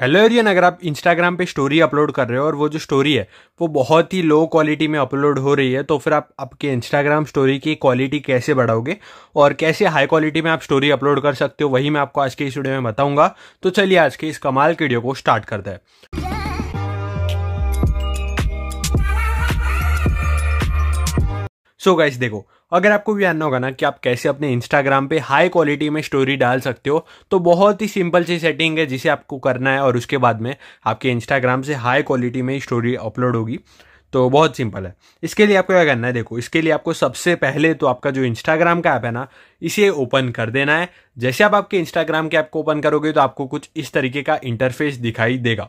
hello Ariane अगर आप Instagram पे स्टोरी अपलोड कर रहे हो और वो जो स्टोरी है वो बहुत ही लो क्वालिटी में अपलोड हो रही है तो फिर आप आपके इंस्टाग्राम स्टोरी की क्वालिटी कैसे बढ़ाओगे और कैसे हाई क्वालिटी में आप स्टोरी अपलोड कर सकते हो वही मैं आपको आज के इस वीडियो में बताऊंगा तो चलिए आज के इस कमाल के वीडियो को स्टार्ट करते हैं सो so गाइस देखो अगर आपको भी जानना होगा ना कि आप कैसे अपने इंस्टाग्राम पे हाई क्वालिटी में स्टोरी डाल सकते हो तो बहुत ही सिंपल सी सेटिंग है जिसे आपको करना है और उसके बाद में आपके इंस्टाग्राम से हाई क्वालिटी में स्टोरी अपलोड होगी तो बहुत सिंपल है इसके लिए आपको क्या करना है देखो इसके लिए आपको सबसे पहले तो आपका जो इंस्टाग्राम का ऐप है ना इसे ओपन कर देना है जैसे आप आपके इंस्टाग्राम के ऐप को ओपन करोगे तो आपको कुछ इस तरीके का इंटरफेस दिखाई देगा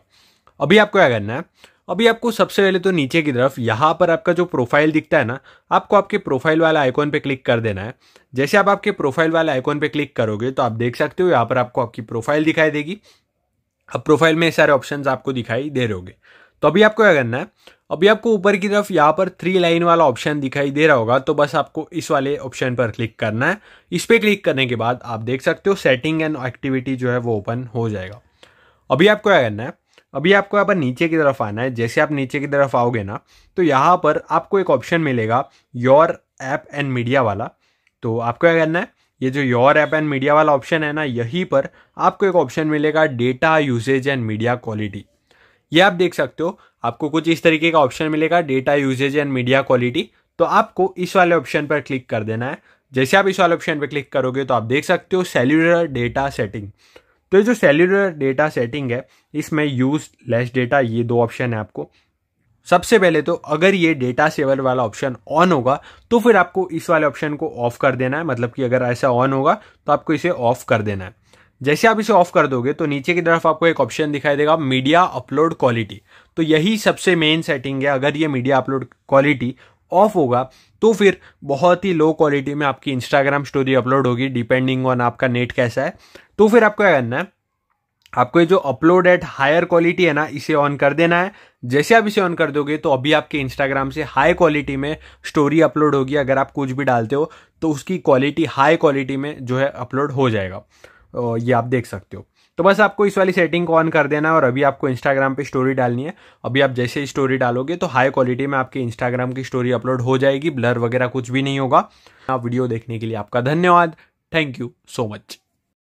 अभी आपको क्या करना है अभी आपको सबसे पहले तो नीचे की तरफ यहाँ पर आपका जो प्रोफाइल दिखता है ना आपको आपके प्रोफाइल वाला आइकॉन पे क्लिक कर देना है जैसे आप आपके प्रोफाइल वाला आइकॉन पे क्लिक करोगे तो आप देख सकते हो यहाँ पर आपको आपकी प्रोफाइल दिखाई देगी अब प्रोफाइल में सारे ऑप्शन आपको दिखाई दे रहे तो अभी आपको क्या करना है अभी आपको ऊपर की तरफ यहाँ पर थ्री लाइन वाला ऑप्शन दिखाई दे रहा होगा तो बस आपको इस वाले ऑप्शन पर क्लिक करना है इस पर क्लिक करने के बाद आप देख सकते हो सेटिंग एंड एक्टिविटी जो है वो ओपन हो जाएगा अभी आपको क्या करना है अभी आपको यहाँ पर नीचे की तरफ आना है जैसे आप नीचे की तरफ आओगे ना तो यहाँ पर आपको एक ऑप्शन मिलेगा योर ऐप एंड मीडिया वाला तो आपको क्या करना है ये जो योर ऐप एंड मीडिया वाला ऑप्शन है ना यहीं पर आपको एक ऑप्शन मिलेगा data usage and media quality ये आप देख सकते हो आपको कुछ इस तरीके का ऑप्शन मिलेगा data usage and media quality तो आपको इस वाले ऑप्शन पर क्लिक कर देना है जैसे आप इस वाले ऑप्शन पर क्लिक करोगे तो आप देख सकते हो सेल्यूलर डेटा सेटिंग तो ये जो सेल्यूलर डेटा सेटिंग है इसमें यूज लेस डेटा ये दो ऑप्शन है आपको सबसे पहले तो अगर ये डेटा सेवर वाला ऑप्शन ऑन होगा तो फिर आपको इस वाले ऑप्शन को ऑफ कर देना है मतलब कि अगर ऐसा ऑन होगा तो आपको इसे ऑफ कर देना है जैसे आप इसे ऑफ कर दोगे तो नीचे की तरफ आपको एक ऑप्शन दिखाई देगा मीडिया अपलोड क्वालिटी तो यही सबसे मेन सेटिंग है अगर ये मीडिया अपलोड क्वालिटी ऑफ होगा तो फिर बहुत ही लो क्वालिटी में आपकी इंस्टाग्राम स्टोरी अपलोड होगी डिपेंडिंग ऑन आपका नेट कैसा है तो फिर आपको क्या करना है आपको ये जो अपलोड एट हायर क्वालिटी है ना इसे ऑन कर देना है जैसे आप इसे ऑन कर दोगे तो अभी आपके इंस्टाग्राम से हाई क्वालिटी में स्टोरी अपलोड होगी अगर आप कुछ भी डालते हो तो उसकी क्वालिटी हाई क्वालिटी में जो है अपलोड हो जाएगा ये आप देख सकते हो तो बस आपको इस वाली सेटिंग को ऑन कर देना है और अभी आपको इंस्टाग्राम पे स्टोरी डालनी है अभी आप जैसे ही स्टोरी डालोगे तो हाई क्वालिटी में आपकी इंस्टाग्राम की स्टोरी अपलोड हो जाएगी ब्लर वगैरह कुछ भी नहीं होगा आप वीडियो देखने के लिए आपका धन्यवाद थैंक यू सो मच